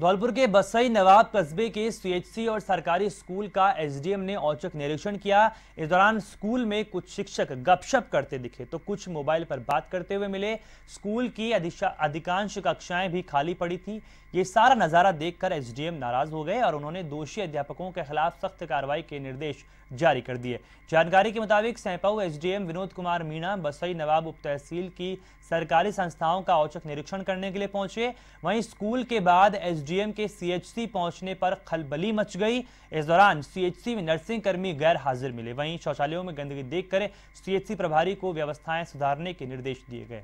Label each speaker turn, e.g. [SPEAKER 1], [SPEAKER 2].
[SPEAKER 1] धौलपुर के बसई नवाब कस्बे के सीएचसी और सरकारी स्कूल का एसडीएम ने औचक निरीक्षण किया इस दौरान स्कूल में कुछ शिक्षक गपशप करते दिखे तो कुछ मोबाइल पर बात करते हुए मिले स्कूल की अधिकांश कक्षाएं भी खाली पड़ी थी ये सारा नज़ारा देखकर एसडीएम नाराज हो गए और उन्होंने दोषी अध्यापकों के खिलाफ सख्त कार्रवाई के निर्देश जारी कर दिए जानकारी के मुताबिक सैपाऊ एसडीएम विनोद कुमार मीणा बसई नवाब उप तहसील की सरकारी संस्थाओं का औचक निरीक्षण करने के लिए पहुंचे वहीं स्कूल के बाद एस जीएम के सीएचसी पहुंचने पर खलबली मच गई इस दौरान सीएचसी में नर्सिंग कर्मी गैर हाजिर मिले वहीं शौचालयों में गंदगी देखकर सीएचसी प्रभारी को व्यवस्थाएं सुधारने के निर्देश दिए गए